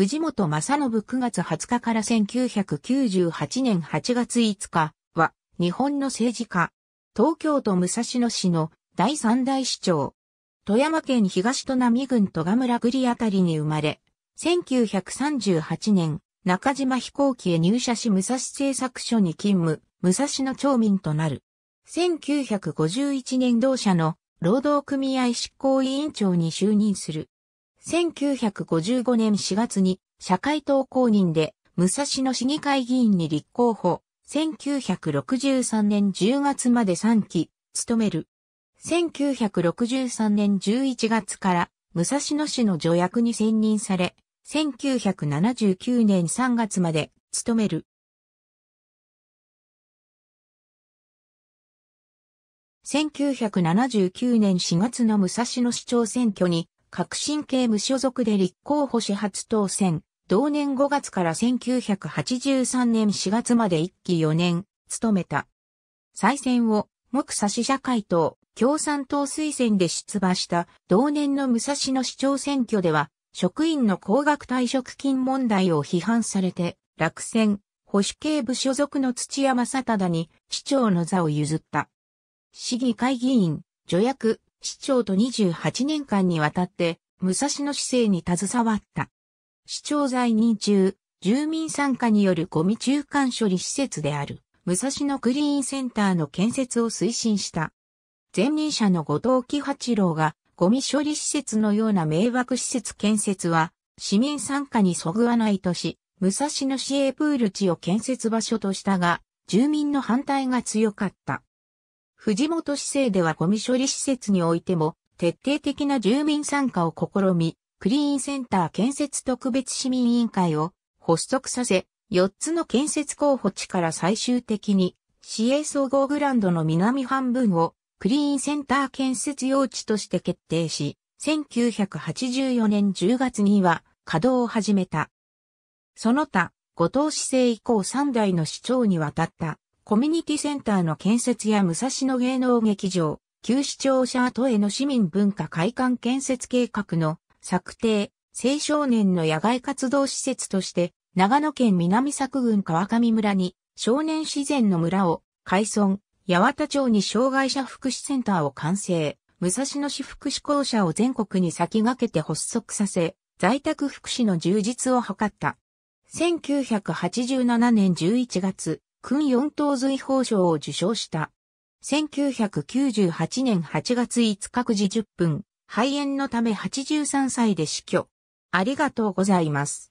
藤本正信9月20日から1998年8月5日は、日本の政治家。東京都武蔵野市の第三代市長。富山県東砺波郡戸賀村栗あたりに生まれ、1938年、中島飛行機へ入社し武蔵製作所に勤務、武蔵野町民となる。1951年同社の労働組合執行委員長に就任する。1955年4月に社会党公認で武蔵野市議会議員に立候補。1963年10月まで3期、務める。1963年11月から武蔵野市の助役に選任され、1979年3月まで務める。1979年4月の武蔵野市長選挙に革新系無所属で立候補し初当選。同年5月から1983年4月まで一期4年、務めた。再選を、目差し社会党、共産党推薦で出馬した同年の武蔵野市長選挙では、職員の高額退職金問題を批判されて、落選、保守系部所属の土山正忠に市長の座を譲った。市議会議員、助役、市長と28年間にわたって武蔵野市政に携わった。市長在任中、住民参加によるゴミ中間処理施設である武蔵野クリーンセンターの建設を推進した。前任者の後藤喜八郎がゴミ処理施設のような迷惑施設建設は市民参加にそぐわないとし、武蔵野市営プール地を建設場所としたが、住民の反対が強かった。藤本市政ではゴミ処理施設においても、徹底的な住民参加を試み、クリーンセンター建設特別市民委員会を発足させ、4つの建設候補地から最終的に、市営総合グランドの南半分をクリーンセンター建設用地として決定し、1984年10月には稼働を始めた。その他、後藤市政以降3代の市長に渡ったコミュニティセンターの建設や武蔵野芸能劇場、旧市庁舎跡への市民文化会館建設計画の策定、青少年の野外活動施設として、長野県南作郡川上村に少年自然の村を、海村、八幡町に障害者福祉センターを完成、武蔵野市福祉校舎を全国に先駆けて発足させ、在宅福祉の充実を図った。1987年11月、君四等随法賞を受賞した。1998年8月5日9時10分、肺炎のため83歳で死去。ありがとうございます。